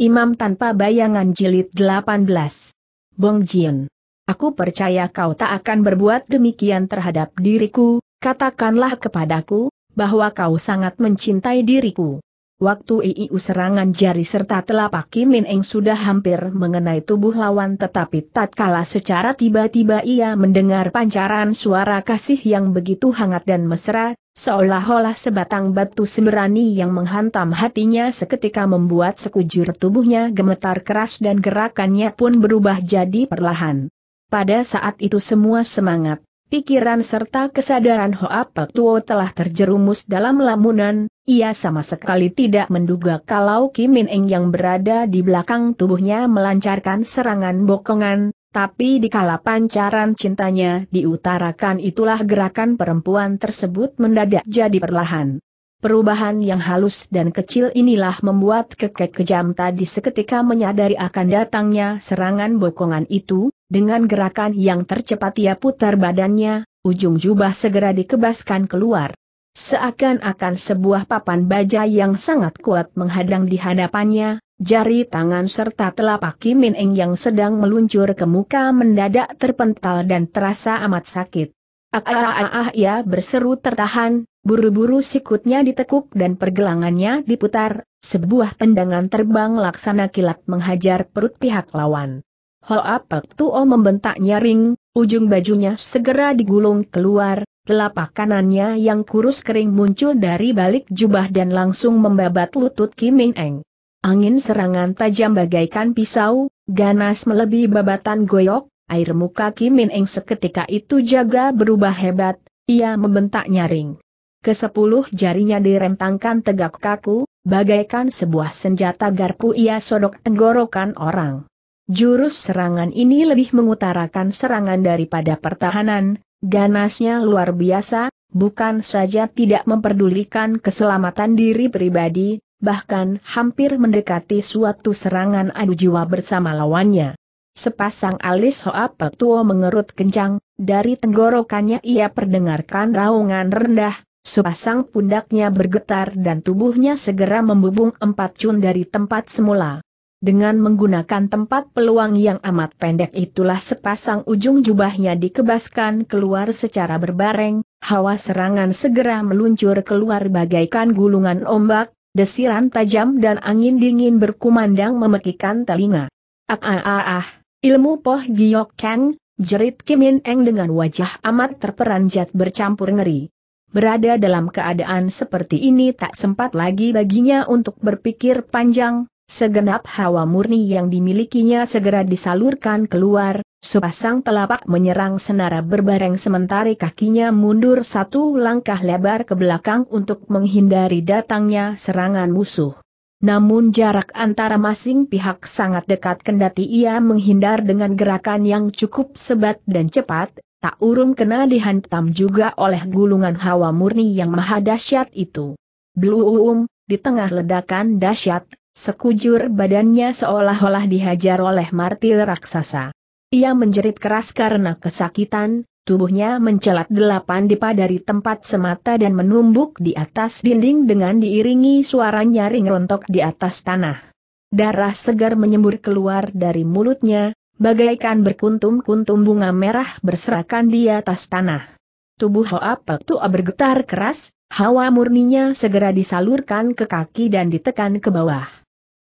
Imam tanpa bayangan jilid 18. Bong Jin. Aku percaya kau tak akan berbuat demikian terhadap diriku, katakanlah kepadaku, bahwa kau sangat mencintai diriku. Waktu IIU serangan jari serta telapak Kim Eng sudah hampir mengenai tubuh lawan tetapi tatkala secara tiba-tiba ia mendengar pancaran suara kasih yang begitu hangat dan mesra, Seolah-olah sebatang batu semerani yang menghantam hatinya seketika membuat sekujur tubuhnya gemetar keras dan gerakannya pun berubah jadi perlahan. Pada saat itu semua semangat, pikiran serta kesadaran Hoa Tuo telah terjerumus dalam lamunan, ia sama sekali tidak menduga kalau Kim Min Eng yang berada di belakang tubuhnya melancarkan serangan bokongan, tapi di kala pancaran cintanya diutarakan itulah gerakan perempuan tersebut mendadak jadi perlahan. Perubahan yang halus dan kecil inilah membuat kekek kejam tadi seketika menyadari akan datangnya serangan bokongan itu, dengan gerakan yang tercepat ia putar badannya, ujung jubah segera dikebaskan keluar. Seakan-akan sebuah papan baja yang sangat kuat menghadang di hadapannya, Jari tangan serta telapak Kim Min Eng yang sedang meluncur ke muka mendadak terpental dan terasa amat sakit. Ah, ah, ah, ah, ah ya berseru tertahan, buru-buru sikutnya ditekuk dan pergelangannya diputar, sebuah tendangan terbang laksana kilat menghajar perut pihak lawan. Hoa apek Tuo membentak nyaring, ujung bajunya segera digulung keluar, telapak kanannya yang kurus kering muncul dari balik jubah dan langsung membabat lutut Kim Min Eng. Angin serangan tajam bagaikan pisau, ganas melebihi babatan goyok, air muka Kim Min Eng seketika itu jaga berubah hebat, ia membentak nyaring. Kesepuluh jarinya direntangkan tegak kaku, bagaikan sebuah senjata garpu ia sodok tenggorokan orang. Jurus serangan ini lebih mengutarakan serangan daripada pertahanan, ganasnya luar biasa, bukan saja tidak memperdulikan keselamatan diri pribadi, bahkan hampir mendekati suatu serangan adu jiwa bersama lawannya. Sepasang alis Hoa Tuo mengerut kencang, dari tenggorokannya ia perdengarkan raungan rendah, sepasang pundaknya bergetar dan tubuhnya segera membubung empat cun dari tempat semula. Dengan menggunakan tempat peluang yang amat pendek itulah sepasang ujung jubahnya dikebaskan keluar secara berbareng, hawa serangan segera meluncur keluar bagaikan gulungan ombak, Desiran tajam dan angin dingin berkumandang memekikan telinga. Ah ah ah ah, ilmu Poh Giok keng, jerit Kim Eng dengan wajah amat terperanjat bercampur ngeri. Berada dalam keadaan seperti ini tak sempat lagi baginya untuk berpikir panjang, segenap hawa murni yang dimilikinya segera disalurkan keluar, Sepasang telapak menyerang senara berbareng sementara kakinya mundur satu langkah lebar ke belakang untuk menghindari datangnya serangan musuh. Namun jarak antara masing pihak sangat dekat kendati ia menghindar dengan gerakan yang cukup sebat dan cepat, tak urung kena dihantam juga oleh gulungan hawa murni yang maha dahsyat itu. Bluum, di tengah ledakan dahsyat, sekujur badannya seolah-olah dihajar oleh martil raksasa. Ia menjerit keras karena kesakitan, tubuhnya mencelat delapan dipa dari tempat semata dan menumbuk di atas dinding dengan diiringi suara nyaring rontok di atas tanah. Darah segar menyembur keluar dari mulutnya, bagaikan berkuntum-kuntum bunga merah berserakan di atas tanah. Tubuh Hoa tua bergetar keras, hawa murninya segera disalurkan ke kaki dan ditekan ke bawah.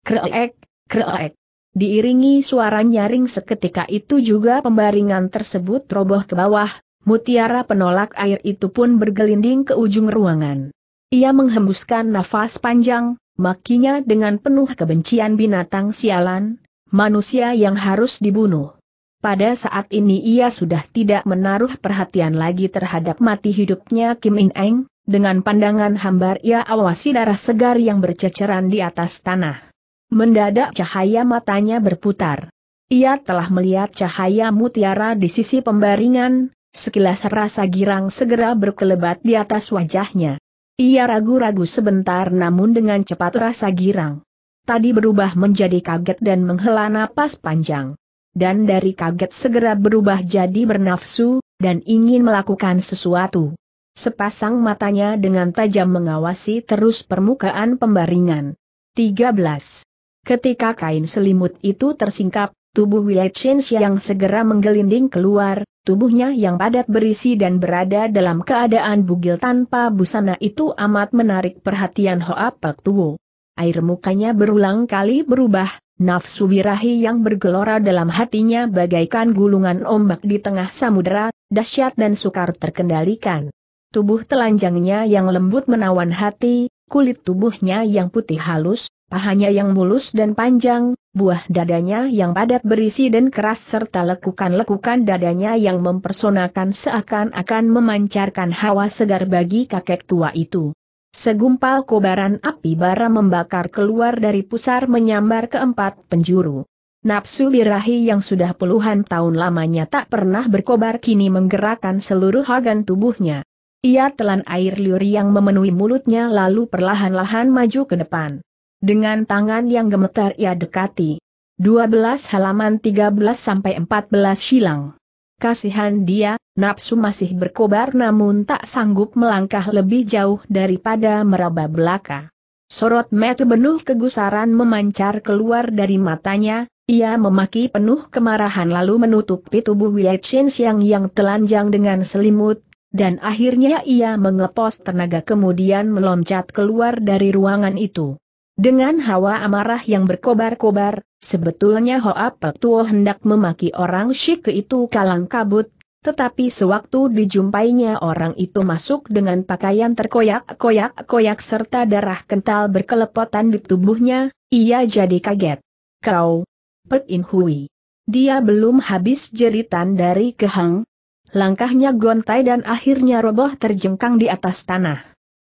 Kreek, kreek. Diiringi suara nyaring seketika itu juga pembaringan tersebut roboh ke bawah, mutiara penolak air itu pun bergelinding ke ujung ruangan. Ia menghembuskan nafas panjang, makinya dengan penuh kebencian binatang sialan, manusia yang harus dibunuh. Pada saat ini ia sudah tidak menaruh perhatian lagi terhadap mati hidupnya Kim In Eng, dengan pandangan hambar ia awasi darah segar yang berceceran di atas tanah. Mendadak cahaya matanya berputar. Ia telah melihat cahaya mutiara di sisi pembaringan, sekilas rasa girang segera berkelebat di atas wajahnya. Ia ragu-ragu sebentar namun dengan cepat rasa girang. Tadi berubah menjadi kaget dan menghela napas panjang. Dan dari kaget segera berubah jadi bernafsu, dan ingin melakukan sesuatu. Sepasang matanya dengan tajam mengawasi terus permukaan pembaringan. 13. Ketika kain selimut itu tersingkap, tubuh Wei Chen yang segera menggelinding keluar, tubuhnya yang padat berisi dan berada dalam keadaan bugil tanpa busana itu amat menarik perhatian Hoa Pek Tuo. Air mukanya berulang kali berubah, Nafsu birahi yang bergelora dalam hatinya bagaikan gulungan ombak di tengah samudera, dahsyat dan sukar terkendalikan. Tubuh telanjangnya yang lembut menawan hati, kulit tubuhnya yang putih halus, pahanya yang mulus dan panjang, buah dadanya yang padat berisi dan keras serta lekukan-lekukan dadanya yang mempersonakan seakan-akan memancarkan hawa segar bagi kakek tua itu. Segumpal kobaran api bara membakar keluar dari pusar menyambar keempat penjuru. Nafsu birahi yang sudah puluhan tahun lamanya tak pernah berkobar kini menggerakkan seluruh organ tubuhnya. Ia telan air liur yang memenuhi mulutnya lalu perlahan-lahan maju ke depan. Dengan tangan yang gemetar ia dekati. 12 halaman 13 sampai 14 silang. Kasihan dia, nafsu masih berkobar namun tak sanggup melangkah lebih jauh daripada meraba belaka. Sorot mata penuh kegusaran memancar keluar dari matanya, ia memaki penuh kemarahan lalu menutupi tubuh Wiechin Siang yang telanjang dengan selimut, dan akhirnya ia mengepos tenaga kemudian meloncat keluar dari ruangan itu. Dengan hawa amarah yang berkobar-kobar, sebetulnya Hoa Pek Tuo hendak memaki orang Shike itu kalang kabut, tetapi sewaktu dijumpainya orang itu masuk dengan pakaian terkoyak-koyak-koyak serta darah kental berkelepotan di tubuhnya, ia jadi kaget. Kau, Pek In Hui. Dia belum habis jeritan dari kehang. Langkahnya gontai dan akhirnya roboh terjengkang di atas tanah.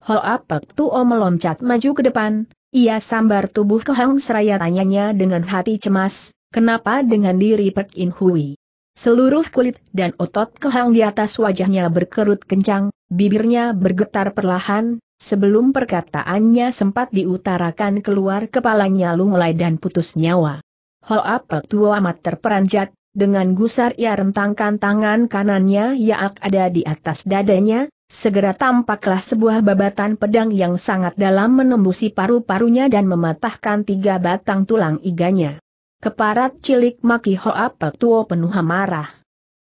Hoa Pek Tuo meloncat maju ke depan, ia sambar tubuh ke Hang Seraya tanyanya dengan hati cemas, kenapa dengan diri Pek In Hui? Seluruh kulit dan otot kehang di atas wajahnya berkerut kencang, bibirnya bergetar perlahan, sebelum perkataannya sempat diutarakan keluar kepalanya lumulai dan putus nyawa. Hoa Pek tua amat terperanjat, dengan gusar ia rentangkan tangan kanannya yang ada di atas dadanya, Segera tampaklah sebuah babatan pedang yang sangat dalam menembusi paru-parunya dan mematahkan tiga batang tulang iganya. Keparat cilik Maki Hoa Petuo penuh amarah.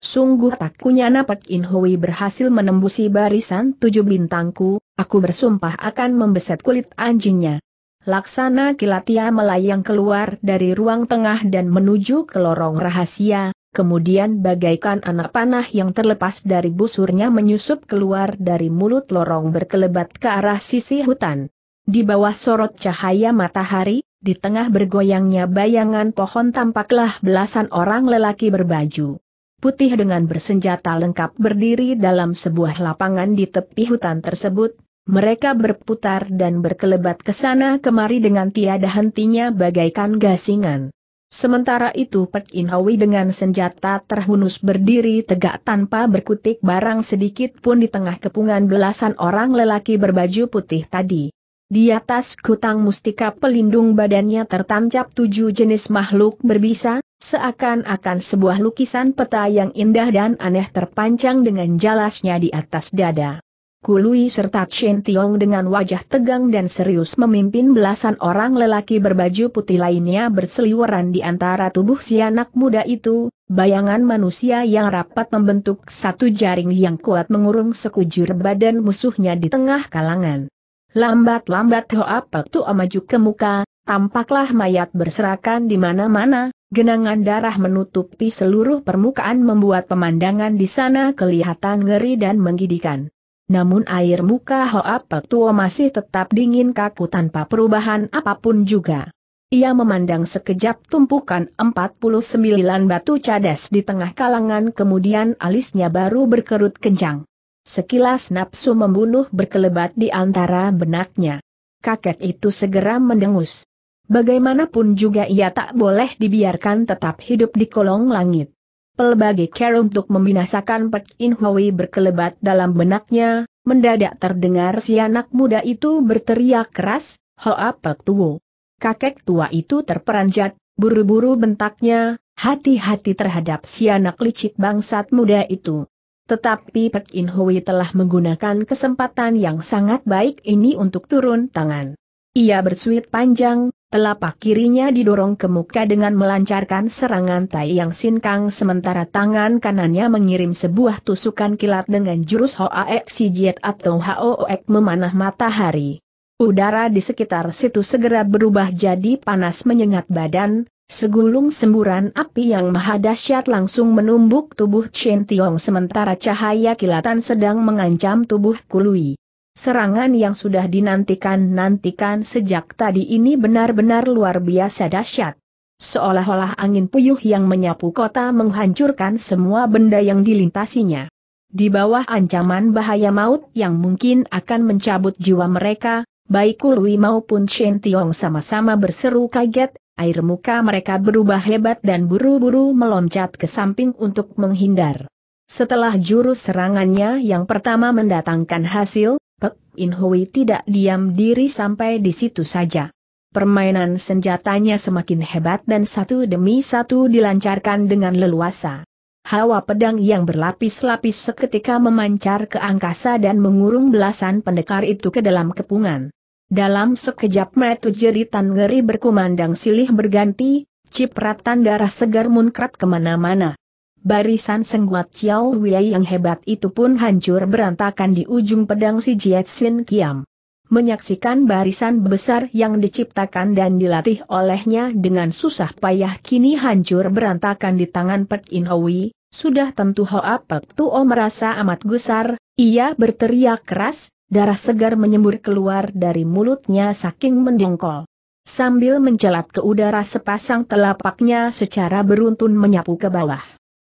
Sungguh takunya Napat In Hui berhasil menembusi barisan tujuh bintangku, aku bersumpah akan membeset kulit anjingnya. Laksana kilatia melayang keluar dari ruang tengah dan menuju ke lorong rahasia, kemudian bagaikan anak panah yang terlepas dari busurnya menyusup keluar dari mulut lorong berkelebat ke arah sisi hutan. Di bawah sorot cahaya matahari, di tengah bergoyangnya bayangan pohon tampaklah belasan orang lelaki berbaju putih dengan bersenjata lengkap berdiri dalam sebuah lapangan di tepi hutan tersebut, mereka berputar dan berkelebat ke sana kemari dengan tiada hentinya bagaikan gasingan. Sementara itu Pek Inhawi dengan senjata terhunus berdiri tegak tanpa berkutik barang sedikit pun di tengah kepungan belasan orang lelaki berbaju putih tadi. Di atas kutang mustika pelindung badannya tertancap tujuh jenis makhluk berbisa, seakan-akan sebuah lukisan peta yang indah dan aneh terpancang dengan jelasnya di atas dada. Kului serta Chen Tiong dengan wajah tegang dan serius memimpin belasan orang lelaki berbaju putih lainnya berseliweran di antara tubuh si anak muda itu, bayangan manusia yang rapat membentuk satu jaring yang kuat mengurung sekujur badan musuhnya di tengah kalangan. Lambat-lambat Hoa Pektua maju ke muka, tampaklah mayat berserakan di mana-mana, Genangan darah menutupi seluruh permukaan membuat pemandangan di sana kelihatan ngeri dan menggidikan namun air muka Hoa Pek Tuo masih tetap dingin kaku tanpa perubahan apapun juga. Ia memandang sekejap tumpukan 49 batu cadas di tengah kalangan kemudian alisnya baru berkerut kencang. Sekilas nafsu membunuh berkelebat di antara benaknya. Kakek itu segera mendengus. Bagaimanapun juga ia tak boleh dibiarkan tetap hidup di kolong langit. Pelbagai cara untuk membinasakan Pek In Hui berkelebat dalam benaknya, mendadak terdengar si anak muda itu berteriak keras, Hoa Pek Tuo. Kakek tua itu terperanjat, buru-buru bentaknya, hati-hati terhadap si anak licik bangsat muda itu. Tetapi Pek In Hui telah menggunakan kesempatan yang sangat baik ini untuk turun tangan. Ia bersuit panjang, telapak kirinya didorong ke muka dengan melancarkan serangan Tai Yang Sinkang sementara tangan kanannya mengirim sebuah tusukan kilat dengan jurus Hoaek Sijiet atau Hoek memanah matahari. Udara di sekitar situ segera berubah jadi panas menyengat badan, segulung semburan api yang maha dahsyat langsung menumbuk tubuh Chen Tiong sementara cahaya kilatan sedang mengancam tubuh Kului. Serangan yang sudah dinantikan-nantikan sejak tadi ini benar-benar luar biasa dahsyat. Seolah-olah angin puyuh yang menyapu kota menghancurkan semua benda yang dilintasinya. Di bawah ancaman bahaya maut yang mungkin akan mencabut jiwa mereka, baik Kului maupun Shen Tiong sama-sama berseru kaget, air muka mereka berubah hebat dan buru-buru meloncat ke samping untuk menghindar. Setelah jurus serangannya yang pertama mendatangkan hasil, Inhui tidak diam diri sampai di situ saja. Permainan senjatanya semakin hebat dan satu demi satu dilancarkan dengan leluasa. Hawa pedang yang berlapis-lapis seketika memancar ke angkasa dan mengurung belasan pendekar itu ke dalam kepungan. Dalam sekejap mata jeritan ngeri berkumandang silih berganti, cipratan darah segar munkrat kemana-mana barisan sengguat Chiao Wei yang hebat itu pun hancur berantakan di ujung pedang si Jiet Sin Kiam. Menyaksikan barisan besar yang diciptakan dan dilatih olehnya dengan susah payah kini hancur berantakan di tangan Pek In Hoi, sudah tentu Hoa Pek Tuo merasa amat gusar, ia berteriak keras, darah segar menyembur keluar dari mulutnya saking mendengkol. Sambil mencelat ke udara sepasang telapaknya secara beruntun menyapu ke bawah.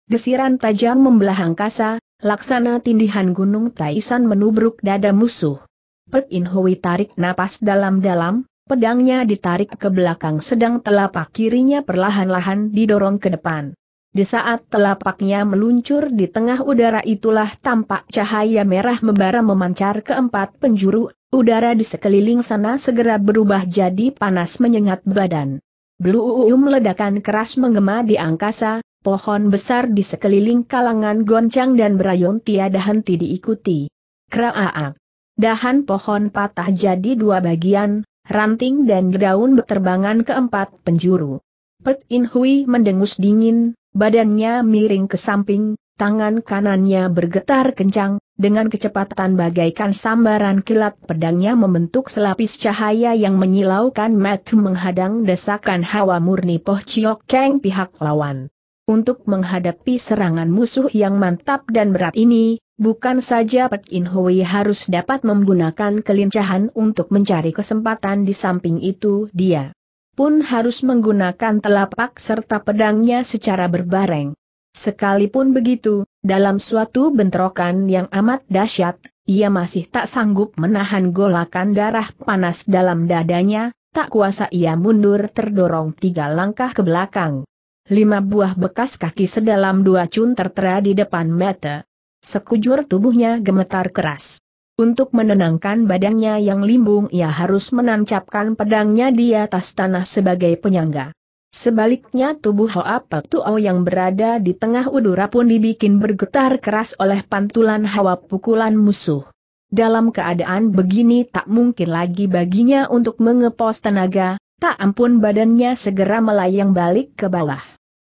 Desiran tajam membelah angkasa, laksana tindihan gunung Taisan menubruk dada musuh. Pet In Hui tarik napas dalam-dalam, pedangnya ditarik ke belakang sedang telapak kirinya perlahan-lahan didorong ke depan. Di saat telapaknya meluncur di tengah udara itulah tampak cahaya merah membara memancar ke empat penjuru, udara di sekeliling sana segera berubah jadi panas menyengat badan. Blue meledakan keras menggema di angkasa, pohon besar di sekeliling kalangan goncang dan berayun tiada henti diikuti. Kraaak. Dahan pohon patah jadi dua bagian, ranting dan daun berterbangan ke empat penjuru. Pet In Hui mendengus dingin, badannya miring ke samping, tangan kanannya bergetar kencang, dengan kecepatan bagaikan sambaran kilat pedangnya membentuk selapis cahaya yang menyilaukan mata menghadang desakan hawa murni Poh Chiok Keng pihak lawan. Untuk menghadapi serangan musuh yang mantap dan berat ini, bukan saja Pek In Hui harus dapat menggunakan kelincahan untuk mencari kesempatan di samping itu dia pun harus menggunakan telapak serta pedangnya secara berbareng. Sekalipun begitu, dalam suatu bentrokan yang amat dahsyat, ia masih tak sanggup menahan golakan darah panas dalam dadanya, tak kuasa ia mundur terdorong tiga langkah ke belakang lima buah bekas kaki sedalam dua cun tertera di depan mata. Sekujur tubuhnya gemetar keras. Untuk menenangkan badannya yang limbung ia harus menancapkan pedangnya di atas tanah sebagai penyangga. Sebaliknya tubuh Hoa Tuo yang berada di tengah udara pun dibikin bergetar keras oleh pantulan hawa pukulan musuh. Dalam keadaan begini tak mungkin lagi baginya untuk mengepos tenaga, Tak ampun badannya segera melayang balik ke bawah.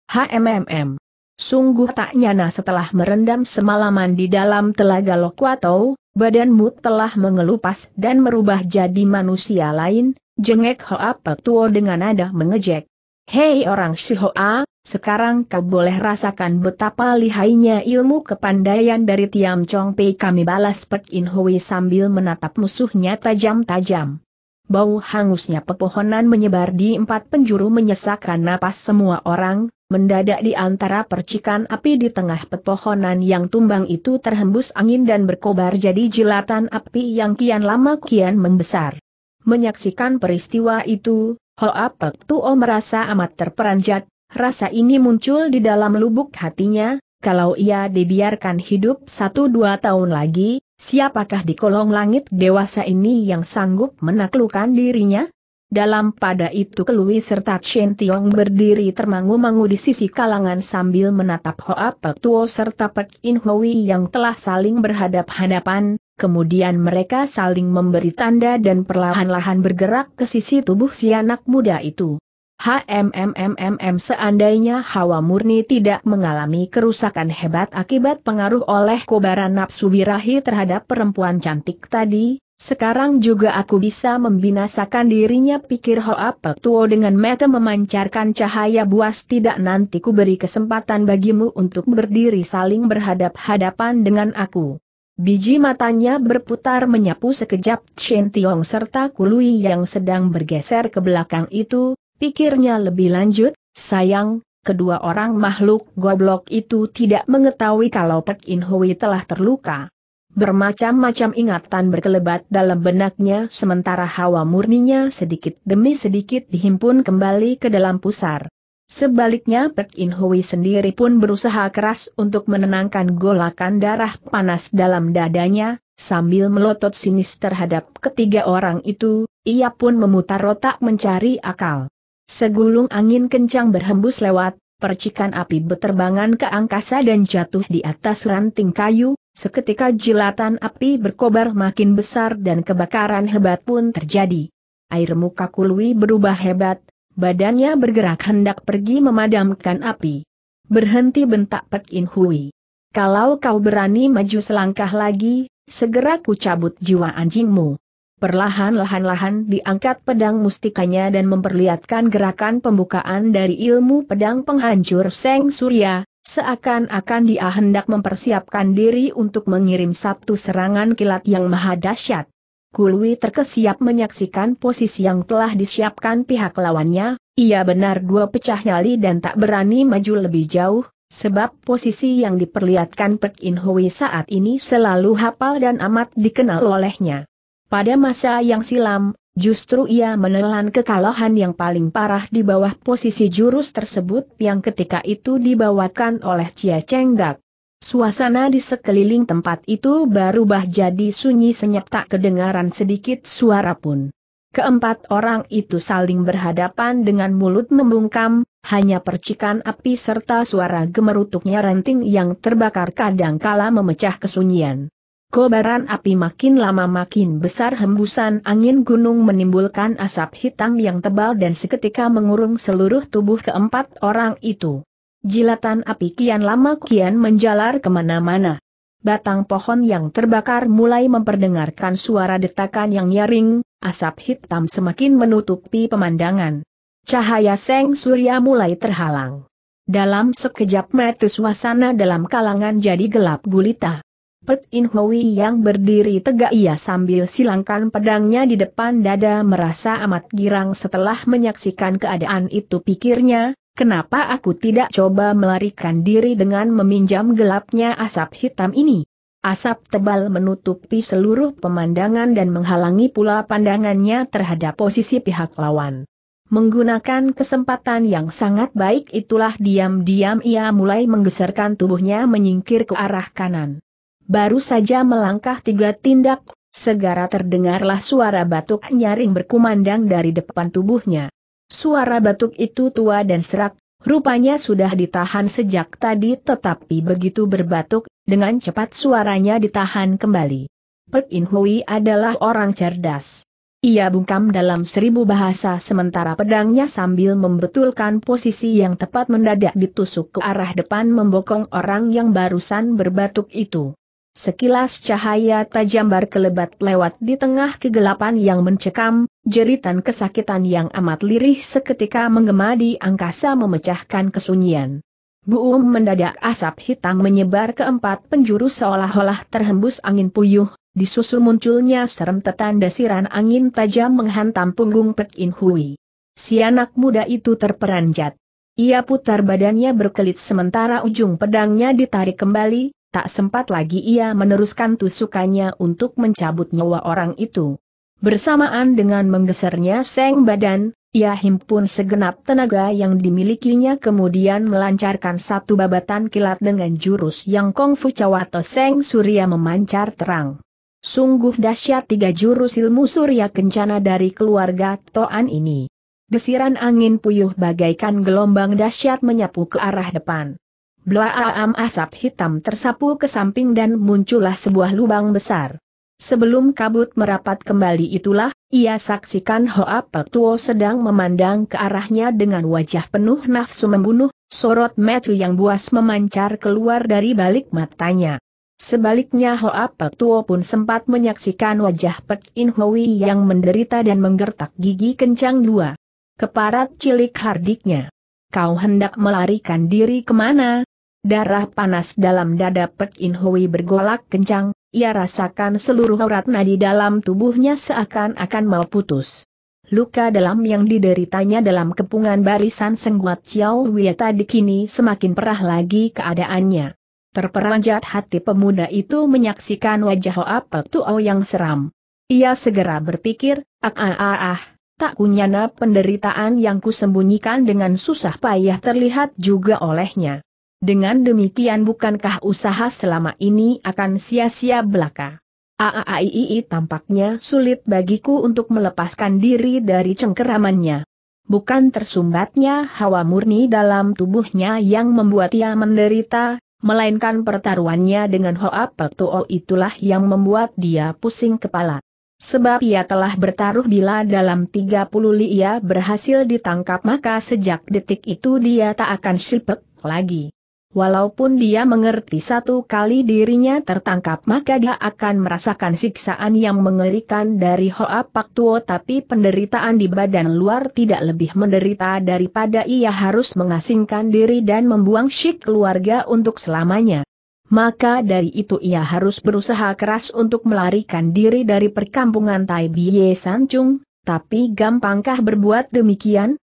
HMMM. Sungguh tak nyana setelah merendam semalaman di dalam telaga Lokwato, badanmu telah mengelupas dan merubah jadi manusia lain, jengek Hoa Petuo dengan nada mengejek. Hei orang Shihoa, sekarang kau boleh rasakan betapa lihainya ilmu kepandaian dari Tiam Chong Pei kami balas Pek In Hui sambil menatap musuhnya tajam-tajam. Bau hangusnya pepohonan menyebar di empat penjuru menyesakkan napas semua orang, mendadak di antara percikan api di tengah pepohonan yang tumbang itu terhembus angin dan berkobar jadi jilatan api yang kian lama kian membesar. Menyaksikan peristiwa itu, Hoa Pek Tuo merasa amat terperanjat, rasa ini muncul di dalam lubuk hatinya, kalau ia dibiarkan hidup satu dua tahun lagi, Siapakah di kolong langit dewasa ini yang sanggup menaklukkan dirinya? Dalam pada itu Kelui serta Chen Tiong berdiri termangu-mangu di sisi kalangan sambil menatap Hoa Pek Tuo serta Pek In Hui yang telah saling berhadap-hadapan, kemudian mereka saling memberi tanda dan perlahan-lahan bergerak ke sisi tubuh si anak muda itu. HMMMMM seandainya hawa murni tidak mengalami kerusakan hebat akibat pengaruh oleh kobaran nafsu birahi terhadap perempuan cantik tadi, sekarang juga aku bisa membinasakan dirinya pikir Hoa Petuo dengan mata memancarkan cahaya buas tidak nanti ku beri kesempatan bagimu untuk berdiri saling berhadap-hadapan dengan aku. Biji matanya berputar menyapu sekejap Shen Tiong serta Kului yang sedang bergeser ke belakang itu, Pikirnya lebih lanjut, sayang, kedua orang makhluk goblok itu tidak mengetahui kalau Pek In Hui telah terluka. Bermacam-macam ingatan berkelebat dalam benaknya sementara hawa murninya sedikit demi sedikit dihimpun kembali ke dalam pusar. Sebaliknya Pek In Hui sendiri pun berusaha keras untuk menenangkan golakan darah panas dalam dadanya, sambil melotot sinis terhadap ketiga orang itu, ia pun memutar otak mencari akal. Segulung angin kencang berhembus lewat, percikan api beterbangan ke angkasa dan jatuh di atas ranting kayu, seketika jilatan api berkobar makin besar dan kebakaran hebat pun terjadi. Air muka Kulwi berubah hebat, badannya bergerak hendak pergi memadamkan api. Berhenti bentak Pek In Hui. Kalau kau berani maju selangkah lagi, segera ku cabut jiwa anjingmu. Perlahan-lahan lahan diangkat pedang mustikanya dan memperlihatkan gerakan pembukaan dari ilmu pedang penghancur Seng Surya, seakan-akan dia hendak mempersiapkan diri untuk mengirim satu serangan kilat yang maha dahsyat. Kulwi terkesiap menyaksikan posisi yang telah disiapkan pihak lawannya, ia benar dua pecah nyali dan tak berani maju lebih jauh, sebab posisi yang diperlihatkan Pek In Hui saat ini selalu hafal dan amat dikenal olehnya. Pada masa yang silam, justru ia menelan kekalahan yang paling parah di bawah posisi jurus tersebut yang ketika itu dibawakan oleh Chia Cheng Gak. Suasana di sekeliling tempat itu berubah jadi sunyi senyap tak kedengaran sedikit suara pun. Keempat orang itu saling berhadapan dengan mulut membungkam, hanya percikan api serta suara gemerutuknya ranting yang terbakar kadangkala memecah kesunyian. Kobaran api makin lama makin besar hembusan angin gunung menimbulkan asap hitam yang tebal dan seketika mengurung seluruh tubuh keempat orang itu. Jilatan api kian lama kian menjalar kemana-mana. Batang pohon yang terbakar mulai memperdengarkan suara detakan yang nyaring, asap hitam semakin menutupi pemandangan. Cahaya seng surya mulai terhalang. Dalam sekejap mata suasana dalam kalangan jadi gelap gulita. Pet In Hui yang berdiri tegak ia sambil silangkan pedangnya di depan dada merasa amat girang setelah menyaksikan keadaan itu pikirnya, kenapa aku tidak coba melarikan diri dengan meminjam gelapnya asap hitam ini? Asap tebal menutupi seluruh pemandangan dan menghalangi pula pandangannya terhadap posisi pihak lawan. Menggunakan kesempatan yang sangat baik itulah diam-diam ia mulai menggeserkan tubuhnya menyingkir ke arah kanan baru saja melangkah tiga tindak, segera terdengarlah suara batuk nyaring berkumandang dari depan tubuhnya. Suara batuk itu tua dan serak, rupanya sudah ditahan sejak tadi tetapi begitu berbatuk, dengan cepat suaranya ditahan kembali. Pek In Hui adalah orang cerdas. Ia bungkam dalam seribu bahasa sementara pedangnya sambil membetulkan posisi yang tepat mendadak ditusuk ke arah depan membokong orang yang barusan berbatuk itu. Sekilas cahaya tajam berkelebat lewat di tengah kegelapan yang mencekam, jeritan kesakitan yang amat lirih seketika menggema di angkasa memecahkan kesunyian. Buum mendadak asap hitam menyebar ke empat penjuru seolah-olah terhembus angin puyuh, disusul munculnya serentetan desiran angin tajam menghantam punggung Pek In Hui. Si anak muda itu terperanjat. Ia putar badannya berkelit sementara ujung pedangnya ditarik kembali, Tak sempat lagi ia meneruskan tusukannya untuk mencabut nyawa orang itu. Bersamaan dengan menggesernya seng badan, ia himpun segenap tenaga yang dimilikinya kemudian melancarkan satu babatan kilat dengan jurus yang kongfu cawato seng surya memancar terang. Sungguh dahsyat tiga jurus ilmu surya kencana dari keluarga Toan ini. Desiran angin puyuh bagaikan gelombang dahsyat menyapu ke arah depan. Blaam asap hitam tersapu ke samping dan muncullah sebuah lubang besar. Sebelum kabut merapat kembali itulah, ia saksikan Hoa Pektuo sedang memandang ke arahnya dengan wajah penuh nafsu membunuh, sorot metu yang buas memancar keluar dari balik matanya. Sebaliknya Hoa Pektuo pun sempat menyaksikan wajah Pek In Hui yang menderita dan menggertak gigi kencang dua. Keparat cilik hardiknya. Kau hendak melarikan diri kemana? Darah panas dalam dada Pek In Hui bergolak kencang, ia rasakan seluruh urat nadi dalam tubuhnya seakan-akan mau putus. Luka dalam yang dideritanya dalam kepungan barisan sengguat Chiao Wei tadi kini semakin perah lagi keadaannya. Terperanjat hati pemuda itu menyaksikan wajah Hoa Pek Tuo yang seram. Ia segera berpikir, ah ah ah ah, tak kunyana penderitaan yang kusembunyikan dengan susah payah terlihat juga olehnya. Dengan demikian bukankah usaha selama ini akan sia-sia belaka? Aaaiii tampaknya sulit bagiku untuk melepaskan diri dari cengkeramannya. Bukan tersumbatnya hawa murni dalam tubuhnya yang membuat ia menderita, melainkan pertaruhannya dengan Hoa Peltuo itulah yang membuat dia pusing kepala. Sebab ia telah bertaruh bila dalam 30 li ia berhasil ditangkap maka sejak detik itu dia tak akan sipek lagi. Walaupun dia mengerti satu kali dirinya tertangkap maka dia akan merasakan siksaan yang mengerikan dari Hoa Pak Tuo, tapi penderitaan di badan luar tidak lebih menderita daripada ia harus mengasingkan diri dan membuang syik keluarga untuk selamanya. Maka dari itu ia harus berusaha keras untuk melarikan diri dari perkampungan Tai Biye Sancung, tapi gampangkah berbuat demikian?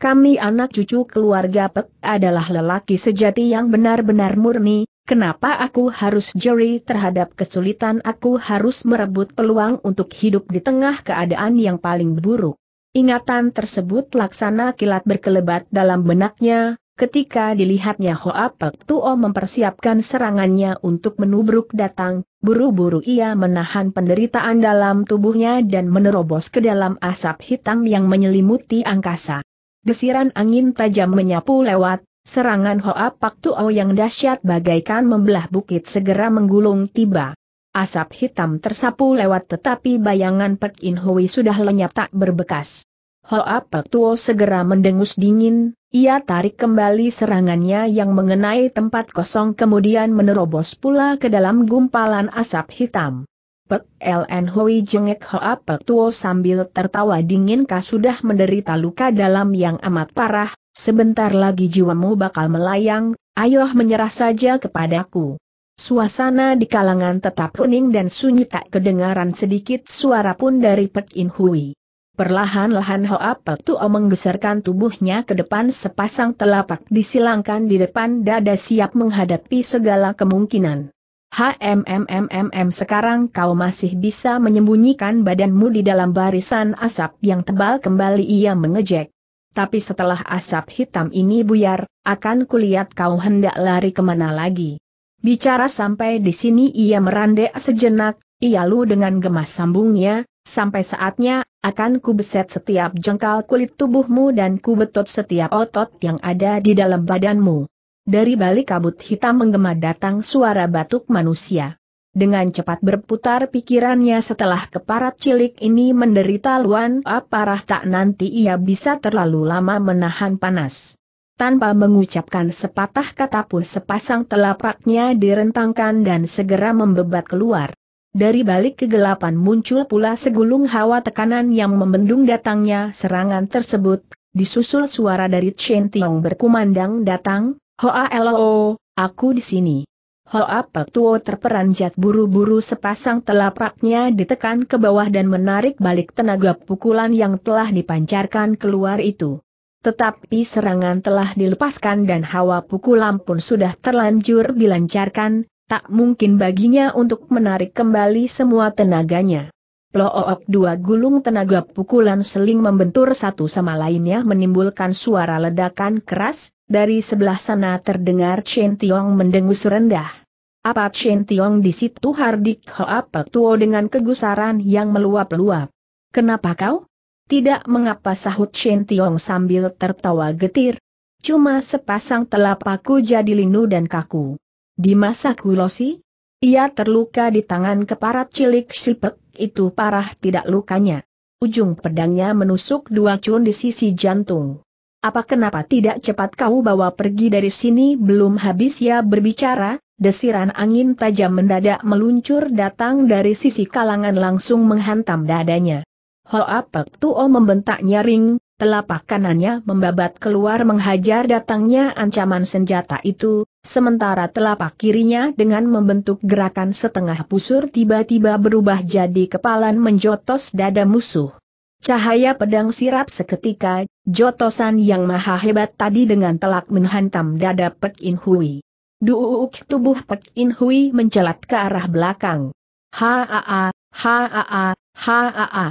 Kami anak cucu keluarga Pek adalah lelaki sejati yang benar-benar murni, kenapa aku harus jeri terhadap kesulitan aku harus merebut peluang untuk hidup di tengah keadaan yang paling buruk. Ingatan tersebut laksana kilat berkelebat dalam benaknya, ketika dilihatnya Hoa Pek Tuo mempersiapkan serangannya untuk menubruk datang, buru-buru ia menahan penderitaan dalam tubuhnya dan menerobos ke dalam asap hitam yang menyelimuti angkasa. Desiran angin tajam menyapu lewat, serangan Hoa Pak Tuo yang dahsyat bagaikan membelah bukit segera menggulung tiba. Asap hitam tersapu lewat tetapi bayangan Pek In Hui sudah lenyap tak berbekas. Hoa Pak Tuo segera mendengus dingin, ia tarik kembali serangannya yang mengenai tempat kosong kemudian menerobos pula ke dalam gumpalan asap hitam. Pek LN Hoi jengek Hoa Pek Tuo sambil tertawa dingin kah sudah menderita luka dalam yang amat parah, sebentar lagi jiwamu bakal melayang, ayo menyerah saja kepadaku. Suasana di kalangan tetap kuning dan sunyi tak kedengaran sedikit suara pun dari Pek In Hui. Perlahan-lahan Hoa Pek Tuo menggeserkan tubuhnya ke depan sepasang telapak disilangkan di depan dada siap menghadapi segala kemungkinan. HMMMMM sekarang kau masih bisa menyembunyikan badanmu di dalam barisan asap yang tebal kembali ia mengejek. Tapi setelah asap hitam ini buyar, akan kulihat kau hendak lari kemana lagi. Bicara sampai di sini ia merandek sejenak, ia lu dengan gemas sambungnya, sampai saatnya, akan ku beset setiap jengkal kulit tubuhmu dan ku betot setiap otot yang ada di dalam badanmu. Dari balik kabut hitam menggema datang suara batuk manusia. Dengan cepat berputar pikirannya setelah keparat cilik ini menderita luan up parah tak nanti ia bisa terlalu lama menahan panas. Tanpa mengucapkan sepatah kata pun sepasang telapaknya direntangkan dan segera membebat keluar. Dari balik kegelapan muncul pula segulung hawa tekanan yang membendung datangnya serangan tersebut, disusul suara dari Chen Tiong berkumandang datang, Hoa Lo, aku di sini. Hoa Petuo terperanjat buru-buru sepasang telapaknya ditekan ke bawah dan menarik balik tenaga pukulan yang telah dipancarkan keluar itu. Tetapi serangan telah dilepaskan dan hawa pukulan pun sudah terlanjur dilancarkan, tak mungkin baginya untuk menarik kembali semua tenaganya. Plook dua gulung tenaga pukulan seling membentur satu sama lainnya menimbulkan suara ledakan keras, dari sebelah sana terdengar Chen Tiong mendengus rendah. Apa Chen Tiong di situ Hardik Hoap Tuo dengan kegusaran yang meluap-luap. Kenapa kau? Tidak mengapa sahut Chen Tiong sambil tertawa getir. Cuma sepasang telapakku jadi linu dan kaku. Di masa kulosi? Ia terluka di tangan keparat cilik sipek, itu parah tidak lukanya. Ujung pedangnya menusuk dua cun di sisi jantung. Apa kenapa tidak cepat kau bawa pergi dari sini belum habis ya berbicara, desiran angin tajam mendadak meluncur datang dari sisi kalangan langsung menghantam dadanya. Hoa apak Tuo membentak nyaring, telapak kanannya membabat keluar menghajar datangnya ancaman senjata itu, sementara telapak kirinya dengan membentuk gerakan setengah pusur tiba-tiba berubah jadi kepalan menjotos dada musuh. Cahaya pedang sirap seketika, jotosan yang maha hebat tadi dengan telak menghantam dada Pek In Hui. Duuk tubuh Pek In Hui mencelat ke arah belakang. Haa, haa, haa.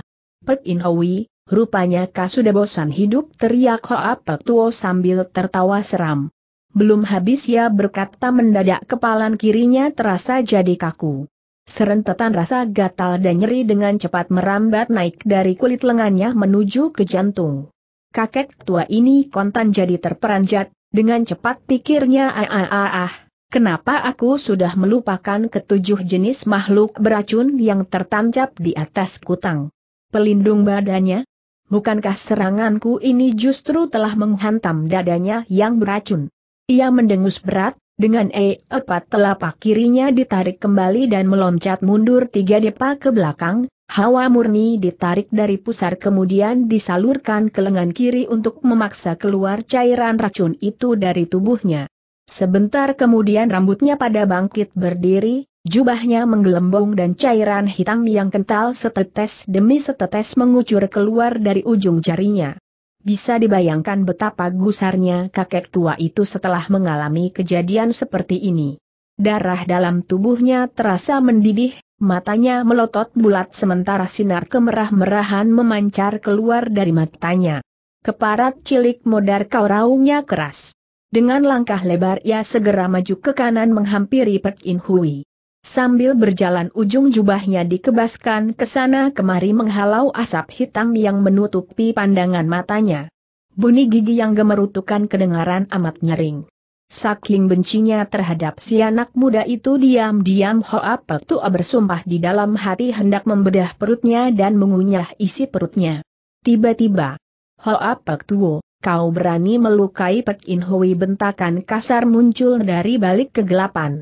Pek In Hui, rupanya kau sudah bosan hidup teriak Hoa Pek Tuo sambil tertawa seram. Belum habis ya berkata mendadak kepalan kirinya terasa jadi kaku. Serentetan rasa gatal dan nyeri dengan cepat merambat naik dari kulit lengannya menuju ke jantung. Kakek tua ini kontan jadi terperanjat, dengan cepat pikirnya ah, ah ah ah kenapa aku sudah melupakan ketujuh jenis makhluk beracun yang tertancap di atas kutang. Pelindung badannya? Bukankah seranganku ini justru telah menghantam dadanya yang beracun? Ia mendengus berat, dengan e empat telapak kirinya ditarik kembali dan meloncat mundur tiga depa ke belakang, hawa murni ditarik dari pusar kemudian disalurkan ke lengan kiri untuk memaksa keluar cairan racun itu dari tubuhnya. Sebentar kemudian rambutnya pada bangkit berdiri, jubahnya menggelembung dan cairan hitam yang kental setetes demi setetes mengucur keluar dari ujung jarinya. Bisa dibayangkan betapa gusarnya kakek tua itu setelah mengalami kejadian seperti ini. Darah dalam tubuhnya terasa mendidih, matanya melotot bulat sementara sinar kemerah-merahan memancar keluar dari matanya. Keparat cilik modar kau raungnya keras. Dengan langkah lebar ia segera maju ke kanan menghampiri Pek In Hui. Sambil berjalan ujung jubahnya dikebaskan ke sana kemari menghalau asap hitam yang menutupi pandangan matanya. Bunyi gigi yang gemerutukan kedengaran amat nyering. Saking bencinya terhadap si anak muda itu diam-diam Hoa Pektua bersumpah di dalam hati hendak membedah perutnya dan mengunyah isi perutnya. Tiba-tiba, Hoa Pektua, kau berani melukai Pek In Hui bentakan kasar muncul dari balik kegelapan.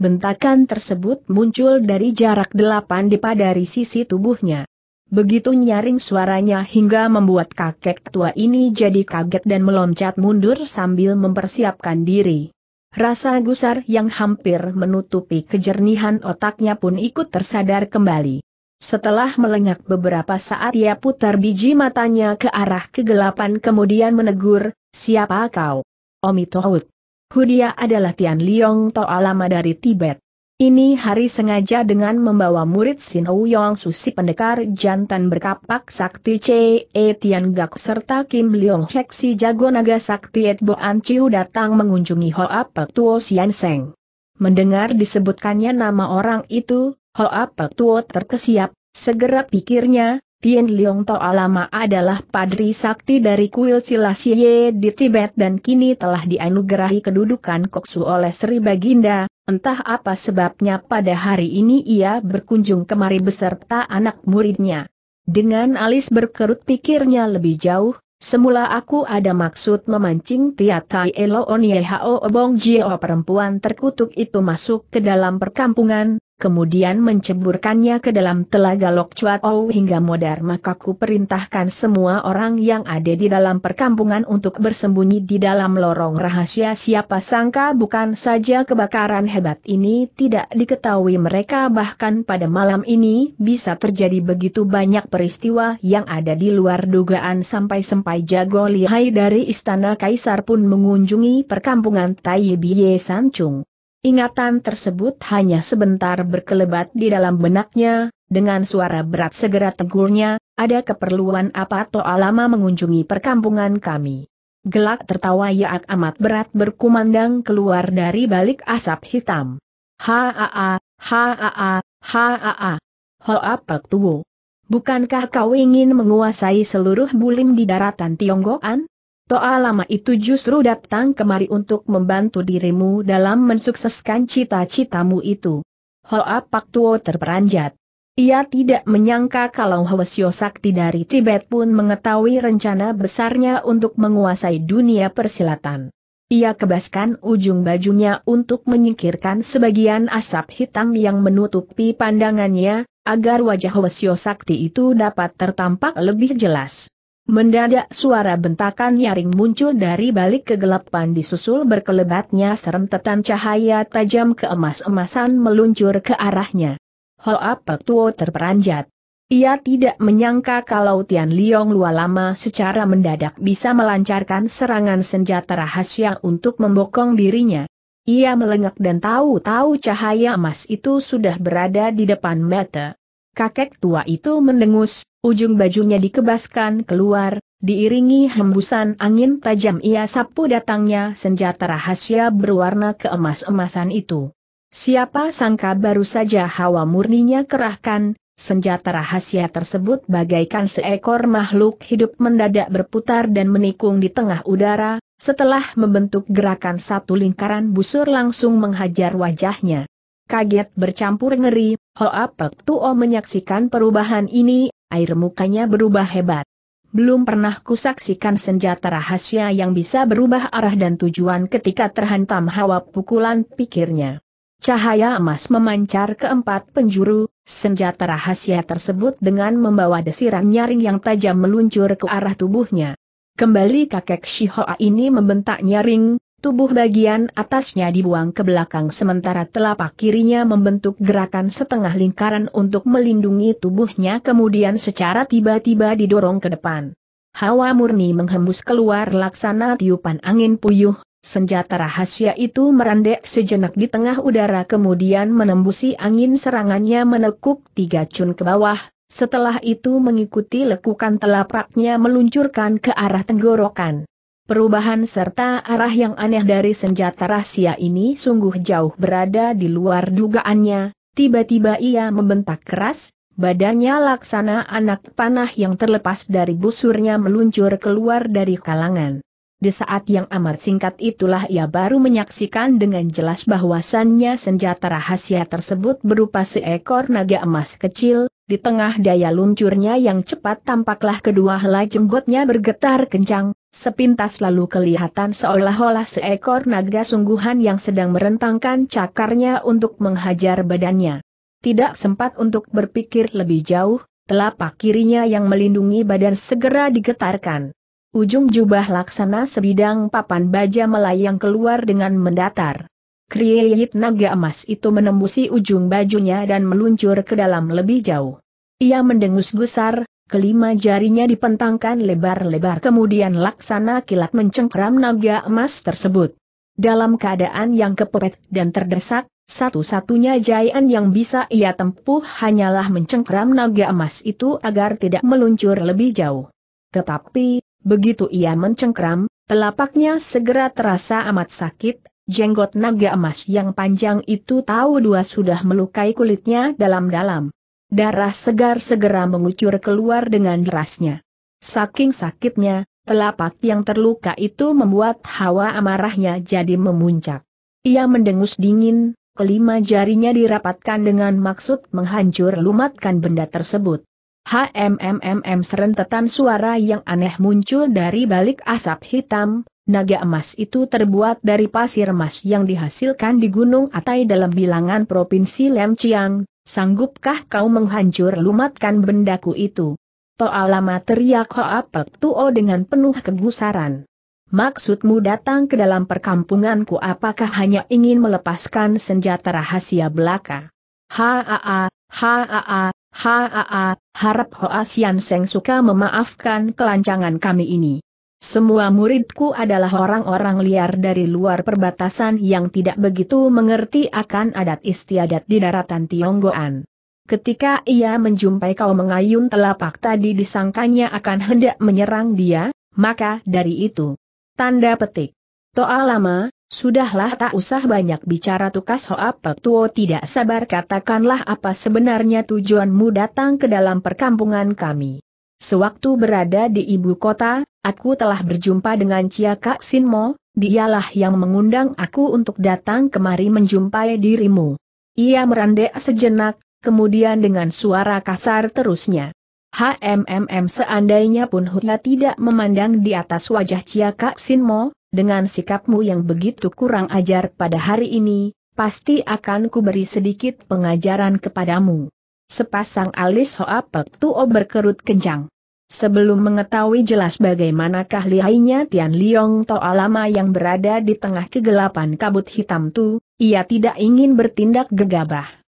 Bentakan tersebut muncul dari jarak delapan dipa dari sisi tubuhnya. Begitu nyaring suaranya hingga membuat kakek tua ini jadi kaget dan meloncat mundur sambil mempersiapkan diri. Rasa gusar yang hampir menutupi kejernihan otaknya pun ikut tersadar kembali. Setelah melengak beberapa saat ia putar biji matanya ke arah kegelapan kemudian menegur, siapa kau? Omitohut? Hudia adalah Tian Liong Toa lama dari Tibet. Ini hari sengaja dengan membawa murid Sin Yong Susi pendekar jantan berkapak sakti C.E. E Tian Gak serta Kim Liong Hek jago naga sakti Et Boan Ciu datang mengunjungi Hoa Tuo Sian Seng. Mendengar disebutkannya nama orang itu, Hoa Tuo terkesiap, segera pikirnya, Tien Liong Toa lama adalah padri sakti dari kuil Silasye di Tibet dan kini telah dianugerahi kedudukan Koksu oleh Sri Baginda, entah apa sebabnya pada hari ini ia berkunjung kemari beserta anak muridnya. Dengan alis berkerut pikirnya lebih jauh, semula aku ada maksud memancing Tia Tai Elo Onye Hao Bong Jio perempuan terkutuk itu masuk ke dalam perkampungan, kemudian menceburkannya ke dalam telaga Lok Chua Ou hingga modar maka ku perintahkan semua orang yang ada di dalam perkampungan untuk bersembunyi di dalam lorong rahasia siapa sangka bukan saja kebakaran hebat ini tidak diketahui mereka bahkan pada malam ini bisa terjadi begitu banyak peristiwa yang ada di luar dugaan sampai-sampai jago lihai dari istana kaisar pun mengunjungi perkampungan Tai Biye Sanchung. Ingatan tersebut hanya sebentar berkelebat di dalam benaknya, dengan suara berat segera tegurnya, ada keperluan apa toa lama mengunjungi perkampungan kami. Gelak tertawa Yaak amat berat berkumandang keluar dari balik asap hitam. Haa, haa, haa, haa. pak tuwo. Bukankah kau ingin menguasai seluruh bulim di daratan Tionggoan? Toa lama itu justru datang kemari untuk membantu dirimu dalam mensukseskan cita-citamu itu. Hoa Tuo terperanjat. Ia tidak menyangka kalau Hwasyo Sakti dari Tibet pun mengetahui rencana besarnya untuk menguasai dunia persilatan. Ia kebaskan ujung bajunya untuk menyingkirkan sebagian asap hitam yang menutupi pandangannya, agar wajah Hwasyo Sakti itu dapat tertampak lebih jelas. Mendadak suara bentakan nyaring muncul dari balik kegelapan disusul berkelebatnya serentetan cahaya tajam keemas-emasan meluncur ke arahnya. Hoa Petuo terperanjat. Ia tidak menyangka kalau Tian Liong Lua Lama secara mendadak bisa melancarkan serangan senjata rahasia untuk membokong dirinya. Ia melengak dan tahu-tahu cahaya emas itu sudah berada di depan mata. Kakek tua itu mendengus, Ujung bajunya dikebaskan keluar, diiringi hembusan angin tajam ia sapu datangnya senjata rahasia berwarna keemas-emasan itu. Siapa sangka baru saja hawa murninya kerahkan, senjata rahasia tersebut bagaikan seekor makhluk hidup mendadak berputar dan menikung di tengah udara, setelah membentuk gerakan satu lingkaran busur langsung menghajar wajahnya. Kaget bercampur ngeri, Hoa Pek Tuo menyaksikan perubahan ini, air mukanya berubah hebat. Belum pernah kusaksikan senjata rahasia yang bisa berubah arah dan tujuan ketika terhantam hawa pukulan pikirnya. Cahaya emas memancar ke empat penjuru, senjata rahasia tersebut dengan membawa desiran nyaring yang tajam meluncur ke arah tubuhnya. Kembali kakek Shihoa ini membentak nyaring, Tubuh bagian atasnya dibuang ke belakang sementara telapak kirinya membentuk gerakan setengah lingkaran untuk melindungi tubuhnya kemudian secara tiba-tiba didorong ke depan. Hawa murni menghembus keluar laksana tiupan angin puyuh, senjata rahasia itu merendek sejenak di tengah udara kemudian menembusi angin serangannya menekuk tiga cun ke bawah, setelah itu mengikuti lekukan telapaknya meluncurkan ke arah tenggorokan. Perubahan serta arah yang aneh dari senjata rahasia ini sungguh jauh berada di luar dugaannya, tiba-tiba ia membentak keras, badannya laksana anak panah yang terlepas dari busurnya meluncur keluar dari kalangan. Di saat yang amat singkat itulah ia baru menyaksikan dengan jelas bahwasannya senjata rahasia tersebut berupa seekor naga emas kecil, di tengah daya luncurnya yang cepat tampaklah kedua helai jenggotnya bergetar kencang, sepintas lalu kelihatan seolah-olah seekor naga sungguhan yang sedang merentangkan cakarnya untuk menghajar badannya. Tidak sempat untuk berpikir lebih jauh, telapak kirinya yang melindungi badan segera digetarkan. Ujung jubah laksana sebidang papan baja melayang keluar dengan mendatar. Kriyit naga emas itu menembusi ujung bajunya dan meluncur ke dalam lebih jauh. Ia mendengus gusar, kelima jarinya dipentangkan lebar-lebar kemudian laksana kilat mencengkram naga emas tersebut. Dalam keadaan yang kepepet dan terdesak, satu-satunya jayaan yang bisa ia tempuh hanyalah mencengkram naga emas itu agar tidak meluncur lebih jauh. Tetapi, Begitu ia mencengkram, telapaknya segera terasa amat sakit, jenggot naga emas yang panjang itu tahu dua sudah melukai kulitnya dalam-dalam. Darah segar segera mengucur keluar dengan derasnya. Saking sakitnya, telapak yang terluka itu membuat hawa amarahnya jadi memuncak. Ia mendengus dingin, kelima jarinya dirapatkan dengan maksud menghancur lumatkan benda tersebut. HMMMM serentetan suara yang aneh muncul dari balik asap hitam, naga emas itu terbuat dari pasir emas yang dihasilkan di Gunung Atai dalam bilangan Provinsi Lemciang, sanggupkah kau menghancur lumatkan bendaku itu? Toalama teriak Hoapek Tuo dengan penuh kegusaran. Maksudmu datang ke dalam perkampunganku apakah hanya ingin melepaskan senjata rahasia belaka? Haa, haa, Haa, harap Hoasian Seng suka memaafkan kelancangan kami ini. Semua muridku adalah orang-orang liar dari luar perbatasan yang tidak begitu mengerti akan adat istiadat di daratan Tionggoan. Ketika ia menjumpai kau mengayun telapak tadi disangkanya akan hendak menyerang dia, maka dari itu. Tanda petik. Toa lama, Sudahlah tak usah banyak bicara tukas Hoa Tuo tidak sabar katakanlah apa sebenarnya tujuanmu datang ke dalam perkampungan kami. Sewaktu berada di ibu kota, aku telah berjumpa dengan Cia Kak Sinmo, dialah yang mengundang aku untuk datang kemari menjumpai dirimu. Ia merandek sejenak, kemudian dengan suara kasar terusnya. HMMM seandainya pun Hutla tidak memandang di atas wajah Cia Kak Sinmo, dengan sikapmu yang begitu kurang ajar pada hari ini, pasti akan kuberi sedikit pengajaran kepadamu. Sepasang alis Pek Tuo berkerut kencang. Sebelum mengetahui jelas bagaimanakah lihainya Tian Liong Toa lama yang berada di tengah kegelapan kabut hitam itu, ia tidak ingin bertindak gegabah.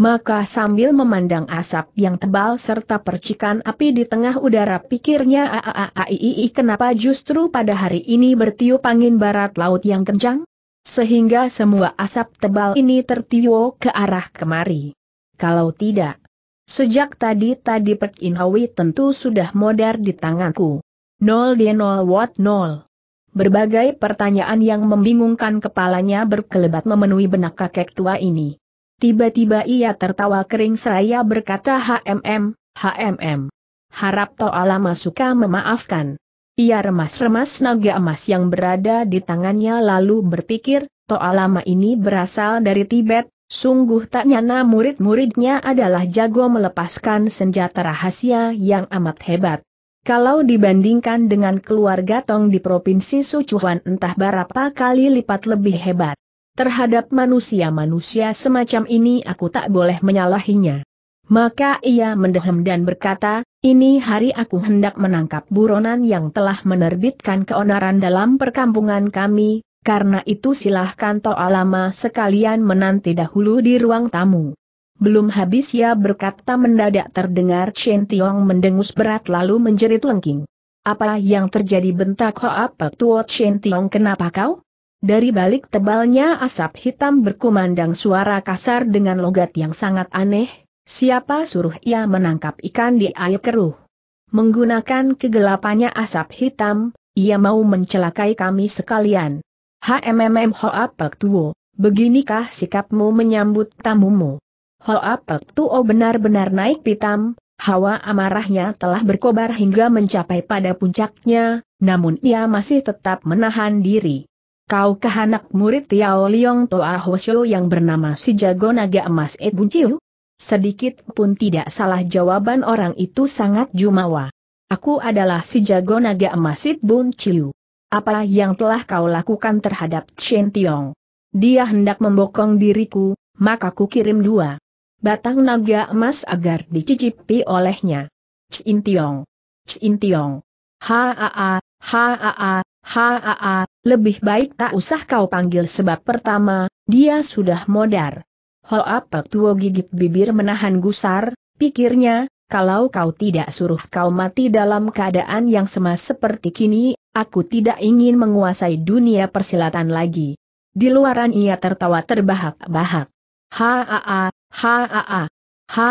Maka sambil memandang asap yang tebal serta percikan api di tengah udara pikirnya aaaii kenapa justru pada hari ini bertiup angin barat laut yang kencang? Sehingga semua asap tebal ini tertiup ke arah kemari. Kalau tidak, sejak tadi tadi Pek Inhawi tentu sudah modar di tanganku. Nol dia nol what nol. Berbagai pertanyaan yang membingungkan kepalanya berkelebat memenuhi benak kakek tua ini. Tiba-tiba ia tertawa kering seraya berkata HMM, HMM. Harap Toalama suka memaafkan. Ia remas-remas naga emas yang berada di tangannya lalu berpikir, Toalama ini berasal dari Tibet, sungguh tak nyana murid-muridnya adalah jago melepaskan senjata rahasia yang amat hebat. Kalau dibandingkan dengan keluarga Tong di Provinsi Sichuan entah berapa kali lipat lebih hebat. Terhadap manusia-manusia semacam ini aku tak boleh menyalahinya. Maka ia mendehem dan berkata, ini hari aku hendak menangkap buronan yang telah menerbitkan keonaran dalam perkampungan kami, karena itu silahkan toa lama sekalian menanti dahulu di ruang tamu. Belum habis ia berkata mendadak terdengar Chen Tiong mendengus berat lalu menjerit lengking. Apa yang terjadi bentak Hoa Pek Tuo Chen Tiong kenapa kau? Dari balik tebalnya asap hitam berkumandang suara kasar dengan logat yang sangat aneh, siapa suruh ia menangkap ikan di air keruh. Menggunakan kegelapannya asap hitam, ia mau mencelakai kami sekalian. HMMM Hoapek Tuo, beginikah sikapmu menyambut tamumu? Hoapek Tuo benar-benar naik pitam, hawa amarahnya telah berkobar hingga mencapai pada puncaknya, namun ia masih tetap menahan diri. Kau anak murid Tiao Liong Toa Hoshio yang bernama si jago naga emas Ed Bunciu? Sedikit pun tidak salah jawaban orang itu sangat jumawa. Aku adalah si jago naga emas Ed Bunciu. Apa yang telah kau lakukan terhadap Chen Tiong? Dia hendak membokong diriku, maka ku kirim dua batang naga emas agar dicicipi olehnya. Chen Tiong. Chen Tiong. Haa, Haa, haa, lebih baik tak usah kau panggil sebab pertama, dia sudah modar. apa tuo gigit bibir menahan gusar, pikirnya, kalau kau tidak suruh kau mati dalam keadaan yang sama seperti kini, aku tidak ingin menguasai dunia persilatan lagi. Di luaran ia tertawa terbahak-bahak. Haa, haa,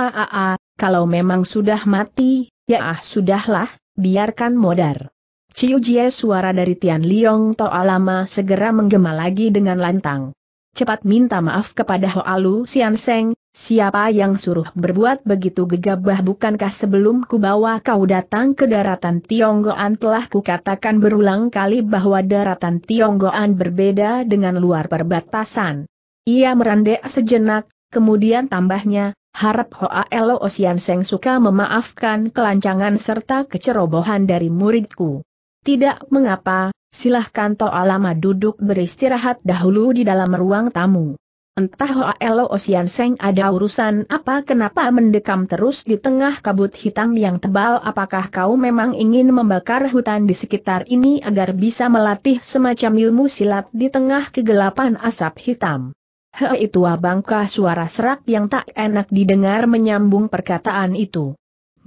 haa, kalau memang sudah mati, ya ah sudahlah, biarkan modar. Ciu Jie suara dari Tian Liong Toa lama segera menggema lagi dengan lantang. Cepat minta maaf kepada Hoalu Sian Seng, siapa yang suruh berbuat begitu gegabah bukankah sebelum ku bawa kau datang ke daratan Tionggoan telah kukatakan berulang kali bahwa daratan Tionggoan berbeda dengan luar perbatasan. Ia merandek sejenak, kemudian tambahnya, Harap Ho Alu, Osian Seng suka memaafkan kelancangan serta kecerobohan dari muridku. Tidak mengapa, silahkan Toalama duduk beristirahat dahulu di dalam ruang tamu. Entah Elo Osian Seng ada urusan apa kenapa mendekam terus di tengah kabut hitam yang tebal apakah kau memang ingin membakar hutan di sekitar ini agar bisa melatih semacam ilmu silat di tengah kegelapan asap hitam. Hei, itu abangkah suara serak yang tak enak didengar menyambung perkataan itu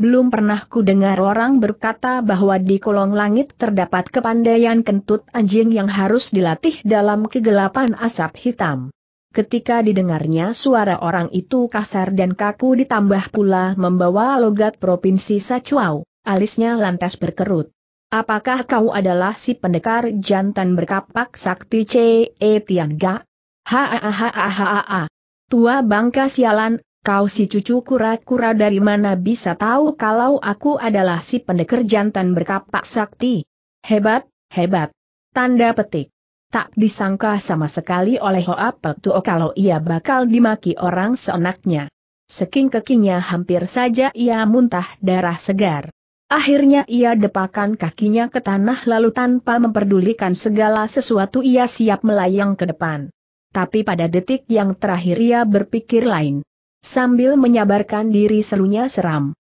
belum pernah ku dengar orang berkata bahwa di kolong langit terdapat kepandaian kentut anjing yang harus dilatih dalam kegelapan asap hitam. Ketika didengarnya suara orang itu kasar dan kaku ditambah pula membawa logat provinsi Sacuau, alisnya lantas berkerut. Apakah kau adalah si pendekar jantan berkapak sakti C.E. Tianga? Ha ha ha ha ha ha. Tua bangka sialan, Kau si cucu kura-kura dari mana bisa tahu kalau aku adalah si pendekar jantan berkapak sakti? Hebat, hebat. Tanda petik. Tak disangka sama sekali oleh Hoa Pektuo kalau ia bakal dimaki orang seenaknya. Seking kekinya hampir saja ia muntah darah segar. Akhirnya ia depakan kakinya ke tanah lalu tanpa memperdulikan segala sesuatu ia siap melayang ke depan. Tapi pada detik yang terakhir ia berpikir lain. Sambil menyabarkan diri serunya seram.